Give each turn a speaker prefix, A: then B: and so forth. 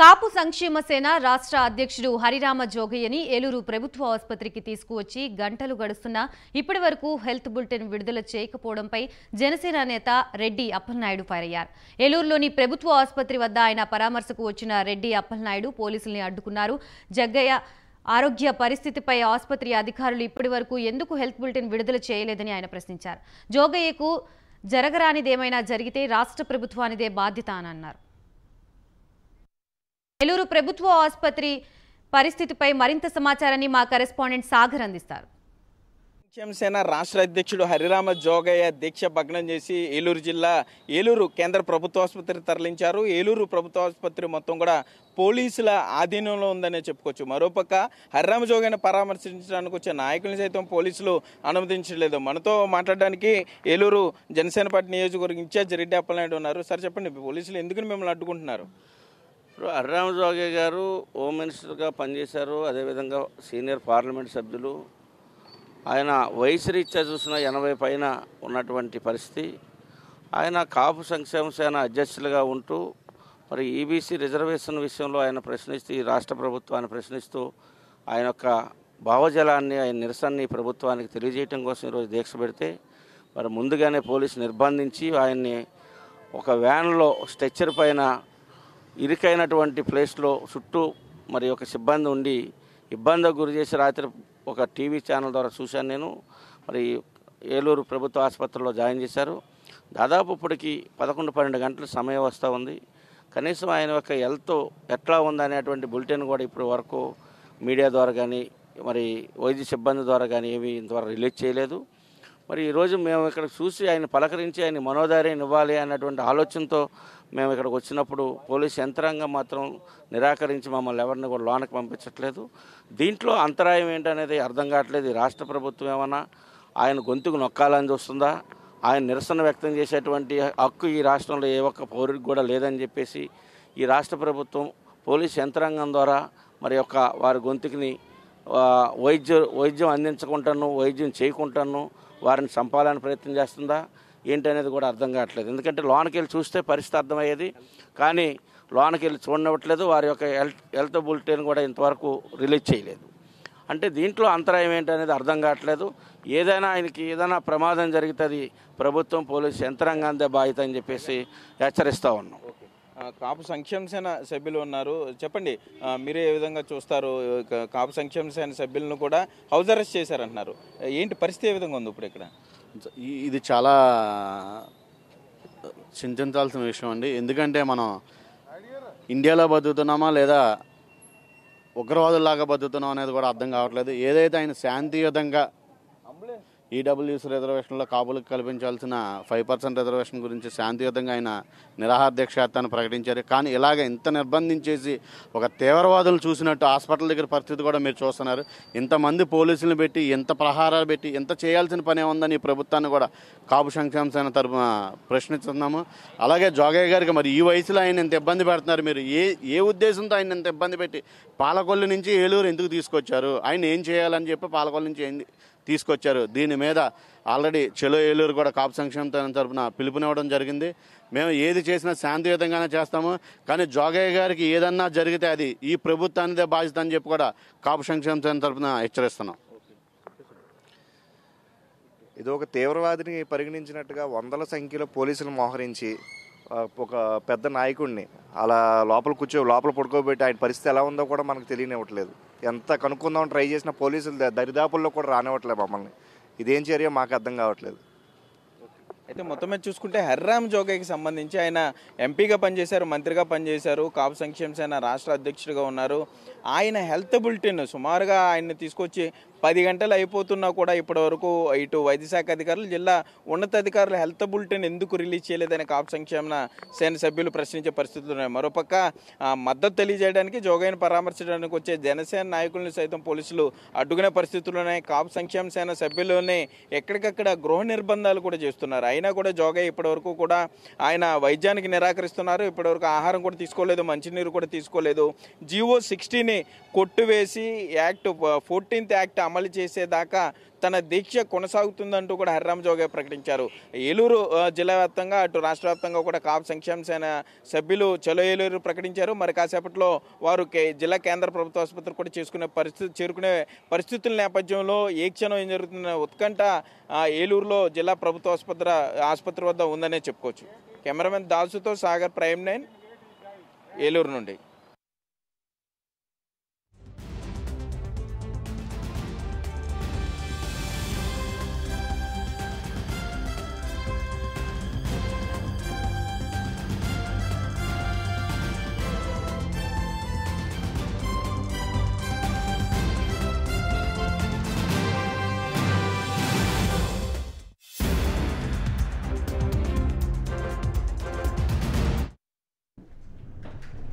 A: కాపు సంక్షేమ సేన రాష్ట్ర అధ్యక్షుడు హరిరామ జోగయ్యని ఏలూరు ప్రభుత్వ ఆసుపత్రికి తీసుకువచ్చి గంటలు గడుస్తున్నా ఇప్పటి వరకు హెల్త్ బులెటిన్ విడుదల చేయకపోవడంపై జనసేన నేత రెడ్డి అప్పలనాయుడు ఫైర్ అయ్యారు ఏలూరులోని ప్రభుత్వ ఆసుపత్రి వద్ద ఆయన పరామర్శకు వచ్చిన రెడ్డి అప్పలనాయుడు పోలీసుల్ని అడ్డుకున్నారు జగ్గయ్య ఆరోగ్య పరిస్థితిపై ఆసుపత్రి అధికారులు ఇప్పటి ఎందుకు హెల్త్ బులెటిన్ విడుదల చేయలేదని ఆయన ప్రశ్నించారు జోగయ్యకు జరగరానిదేమైనా జరిగితే రాష్ట్ర ప్రభుత్వానిదే బాధ్యత అని అన్నారు నెల్లూరు ప్రభుత్వ ఆసుపత్రి పరిస్థితిపై మరింత సమాచారాన్ని మా కరెస్పాండెంట్ సాగర్ అందిస్తారు
B: జనసేన రాష్ట్ర అధ్యక్షుడు హరిరామ జోగయ్య దీక్ష భగ్నం చేసి ఏలూరు జిల్లా ఏలూరు కేంద్ర ప్రభుత్వ ఆసుపత్రి తరలించారు ఏలూరు ప్రభుత్వ ఆసుపత్రి మొత్తం కూడా పోలీసుల ఆధీనంలో ఉందనే చెప్పుకోవచ్చు మరోపక్క హరిరామ జోగయ్యను పరామర్శించడానికి వచ్చే నాయకులను సైతం పోలీసులు అనుమతించలేదు మనతో మాట్లాడడానికి ఏలూరు జనసేన పార్టీ నియోజకవర్గం ఇన్ఛార్జ్ రెడ్డి అప్పలనాయుడు ఉన్నారు సార్ చెప్పండి పోలీసులు ఎందుకు మిమ్మల్ని అడ్డుకుంటున్నారు
C: ఇప్పుడు అర్రామ జోగే గారు హోమ్ మినిస్టర్గా పనిచేశారు అదేవిధంగా సీనియర్ పార్లమెంట్ సభ్యులు ఆయన వయసు రీత్యా చూసిన ఎనభై పైన ఉన్నటువంటి పరిస్థితి ఆయన కాపు సంక్షేమ సేన అధ్యక్షులుగా ఉంటూ మరి ఈబీసీ రిజర్వేషన్ విషయంలో ఆయన ప్రశ్నిస్తూ ఈ రాష్ట్ర ప్రభుత్వాన్ని ప్రశ్నిస్తూ ఆయన యొక్క భావజలాన్ని ఆయన నిరసనని ప్రభుత్వానికి తెలియజేయటం కోసం ఈరోజు దీక్ష పెడితే మరి ముందుగానే పోలీసు నిర్బంధించి ఆయన్ని ఒక వ్యాన్లో స్ట్రెచ్చర్ పైన ఇరుకైనటువంటి ప్లేస్లో చుట్టూ మరి ఒక సిబ్బంది ఉండి ఇబ్బందికి గురి చేసి రాత్రి ఒక టీవీ ఛానల్ ద్వారా చూశాను నేను మరి ఏలూరు ప్రభుత్వ ఆసుపత్రిలో జాయిన్ చేశారు దాదాపు ఇప్పటికి పదకొండు పన్నెండు గంటల సమయం వస్తూ ఉంది కనీసం ఆయన యొక్క హెల్త్ ఎట్లా ఉందనేటువంటి బులెటిన్ కూడా ఇప్పుడు వరకు మీడియా ద్వారా కానీ మరి వైద్య సిబ్బంది ద్వారా కానీ ఏమి ఇంతవరకు రిలీజ్ చేయలేదు మరి ఈరోజు మేము ఇక్కడ చూసి ఆయన పలకరించి ఆయన మనోధైర్యం ఇవ్వాలి అన్నటువంటి ఆలోచనతో మేము ఇక్కడికి వచ్చినప్పుడు పోలీస్ యంత్రాంగం మాత్రం నిరాకరించి మమ్మల్ని ఎవరిని కూడా లోనకి పంపించట్లేదు దీంట్లో అంతరాయం ఏంటనేది అర్థం కావట్లేదు ఈ రాష్ట్ర ప్రభుత్వం ఏమన్నా ఆయన గొంతుకు నొక్కాలని చూస్తుందా ఆయన నిరసన వ్యక్తం చేసేటువంటి హక్కు ఈ రాష్ట్రంలో ఏ ఒక్క పౌరుడికి కూడా లేదని చెప్పేసి ఈ రాష్ట్ర ప్రభుత్వం పోలీస్ యంత్రాంగం ద్వారా మరి యొక్క వారి గొంతుకుని వైద్య వైద్యం అందించకుంటాను వైద్యం చేయకుంటాను వారిని చంపాలని ప్రయత్నం చేస్తుందా ఏంటనేది కూడా అర్థం కావట్లేదు ఎందుకంటే లోనకి వెళ్ళి చూస్తే పరిస్థితి అర్థమయ్యేది కానీ లోనకి వెళ్ళి చూడనివ్వట్లేదు వారి యొక్క హెల్త్ హెల్త్ బులెటిన్ కూడా ఇంతవరకు రిలీజ్ చేయలేదు అంటే దీంట్లో అంతరాయం ఏంటనేది అర్థం కావట్లేదు ఏదైనా ఆయనకి ఏదైనా ప్రమాదం జరిగితే ప్రభుత్వం
B: పోలీసు యంత్రాంగాందే బాధ్యత అని చెప్పేసి హెచ్చరిస్తూ ఉన్నాం కాపు సంక్షేమ సేన సభ్యులు ఉన్నారు చెప్పండి మీరే ఏ విధంగా చూస్తారు కాపు సంక్షేమ సేన సభ్యులను
D: కూడా హౌజరెస్ట్ అరెస్ట్ చేశారంటున్నారు ఏంటి పరిస్థితి ఏ విధంగా ఉంది ఇప్పుడు ఇక్కడ ఇది చాలా చింతించాల్సిన విషయం అండి ఎందుకంటే మనం ఇండియాలో బతుకుతున్నామా లేదా ఉగ్రవాదుల్లాగా బతుకుతున్నాం అనేది కూడా అర్థం కావట్లేదు ఏదైతే ఆయన శాంతియుతంగా ఈడబ్ల్యూసి రిజర్వేషన్లో కాపులకు కల్పించాల్సిన ఫైవ్ పర్సెంట్ రిజర్వేషన్ గురించి శాంతియుతంగా ఆయన నిరాహార దీక్షార్థాన్ని ప్రకటించారు కానీ ఇలాగ ఇంత నిర్బంధించేసి ఒక తీవ్రవాదులు చూసినట్టు హాస్పిటల్ దగ్గర పరిస్థితి కూడా మీరు చూస్తున్నారు ఇంతమంది పోలీసులను పెట్టి ఇంత ప్రహారాలు పెట్టి ఇంత చేయాల్సిన పనే ఉందని ఈ ప్రభుత్వాన్ని కూడా కాపు సంక్షేమ సేన తరఫున ప్రశ్నిస్తున్నాము అలాగే జోగయ్య గారికి మరి ఈ వయసులో ఆయన ఇంత ఇబ్బంది పెడుతున్నారు మీరు ఏ ఏ ఉద్దేశంతో ఆయన ఇంత ఇబ్బంది పెట్టి పాలకొల్లు నుంచి ఏలూరు ఎందుకు తీసుకొచ్చారు ఆయన ఏం చేయాలని చెప్పి పాలకొల్లు నుంచి తీసుకొచ్చారు దీని మీద ఆల్రెడీ చెలో ఏలూరు కూడా కాపు సంక్షేమ తరఫున పిలుపునివ్వడం జరిగింది మేము ఏది చేసినా శాంతియుతంగానే చేస్తాము కానీ జోగయ్య గారికి ఏదన్నా జరిగితే అది ఈ ప్రభుత్వానిదే బాధ్యత అని చెప్పి కూడా కాపు సంక్షేమ తరఫున హెచ్చరిస్తున్నాం ఇది ఒక తీవ్రవాదిని పరిగణించినట్టుగా వందల సంఖ్యలో పోలీసులు మోహరించి ఒక పెద్ద నాయకుడిని అలా లోపల కూర్చో లోపల పడుకోబెట్టి ఆయన పరిస్థితి ఎలా ఉందో కూడా మనకు తెలియనివ్వట్లేదు ఎంత కనుక్కుందామని ట్రై చేసిన పోలీసులు దరిదాపుల్లో కూడా రానివ్వట్లేదు మమ్మల్ని ఇదేం చర్య మాకు అర్థం కావట్లేదు
B: అయితే మొత్తం మీద చూసుకుంటే హర్రామ్ జోగేకి సంబంధించి ఆయన ఎంపీగా పనిచేశారు మంత్రిగా పనిచేశారు కాపు సంక్షేమ సేన రాష్ట్ర అధ్యక్షుడిగా ఉన్నారు ఆయన హెల్త్ బులెటిన్ సుమారుగా ఆయన్ని తీసుకొచ్చి పది గంటలు అయిపోతున్నా కూడా ఇప్పటివరకు ఇటు వైద్య శాఖ అధికారులు జిల్లా ఉన్నతాధికారులు హెల్త్ బులెటిన్ ఎందుకు రిలీజ్ చేయలేదని కాపు సంక్షేమన సేన సభ్యులు ప్రశ్నించే పరిస్థితులు ఉన్నాయి మరోపక్క మద్దతు తెలియజేయడానికి జోగైన పరామర్శించడానికి వచ్చే జనసేన నాయకులను సైతం పోలీసులు అడ్డుకునే పరిస్థితులు ఉన్నాయి కాపు సంక్షేమ సేన సభ్యుల్లోనే ఎక్కడికక్కడ గృహ నిర్బంధాలు కూడా చేస్తున్నారు అయినా కూడా జోగయ్య ఇప్పటివరకు కూడా ఆయన వైద్యానికి నిరాకరిస్తున్నారు ఇప్పటివరకు ఆహారం కూడా తీసుకోలేదు మంచినీరు కూడా తీసుకోలేదు జీవో సిక్స్టీని కొట్టువేసి యాక్ట్ ఫోర్టీన్త్ యాక్ట్ అమలు చేసేదాకా తన దీక్ష కొనసాగుతుందంటూ కూడా హరిరామ్ గారు ప్రకటించారు ఏలూరు జిల్లా వ్యాప్తంగా అటు రాష్ట్ర వ్యాప్తంగా కూడా కాపు సంక్షేమ సేన సభ్యులు చలో ఏలూరు ప్రకటించారు మరి కాసేపట్లో వారు జిల్లా కేంద్ర ప్రభుత్వ ఆసుపత్రి కూడా చేసుకునే పరిస్థితి చేరుకునే పరిస్థితుల నేపథ్యంలో ఏ క్షణం ఏం జరుగుతున్న ఉత్కంఠ ఏలూరులో జిల్లా ప్రభుత్వ ఆసుపత్రి ఆసుపత్రి వద్ద ఉందనే చెప్పుకోవచ్చు కెమెరామెన్ దాసుతో సాగర్ ప్రైమ్ నైన్ ఏలూరు నుండి